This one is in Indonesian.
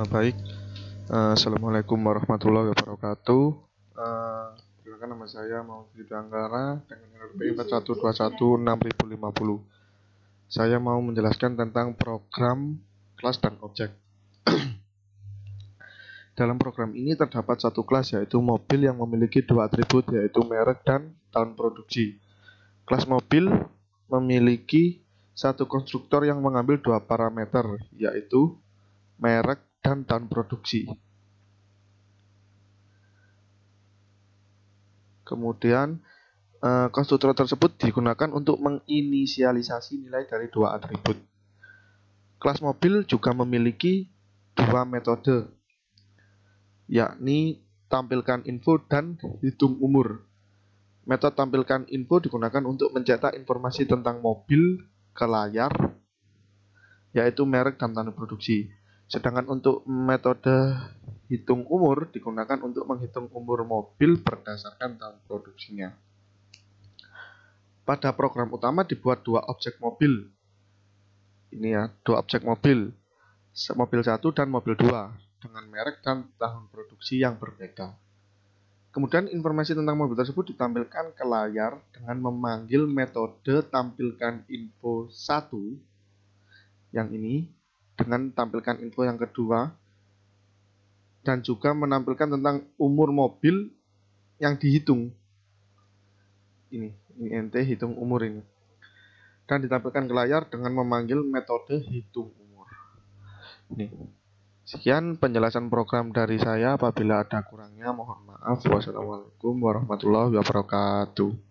Eh, baik, uh, Assalamualaikum warahmatullahi wabarakatuh. Uh, nama saya Maulid Anggara dengan RP 4121650. Saya mau menjelaskan tentang program kelas dan objek. Dalam program ini terdapat satu kelas yaitu mobil yang memiliki dua atribut yaitu merek dan tahun produksi. Kelas mobil memiliki satu konstruktor yang mengambil dua parameter yaitu merek dan tahun produksi. Kemudian eh, konstruktor tersebut digunakan untuk menginisialisasi nilai dari dua atribut. Kelas mobil juga memiliki dua metode, yakni tampilkan info dan hitung umur. Metode tampilkan info digunakan untuk mencetak informasi tentang mobil ke layar, yaitu merek dan tanda produksi. Sedangkan untuk metode hitung umur digunakan untuk menghitung umur mobil berdasarkan tahun produksinya. Pada program utama dibuat dua objek mobil. Ini ya, dua objek mobil. Mobil satu dan mobil dua dengan merek dan tahun produksi yang berbeda. Kemudian informasi tentang mobil tersebut ditampilkan ke layar dengan memanggil metode tampilkan info 1 yang ini dengan tampilkan info yang kedua dan juga menampilkan tentang umur mobil yang dihitung. Ini, ini ente hitung umur ini. Dan ditampilkan ke layar dengan memanggil metode hitung umur. Ini. Sekian penjelasan program dari saya. Apabila ada kurangnya mohon maaf. Wassalamualaikum warahmatullahi wabarakatuh.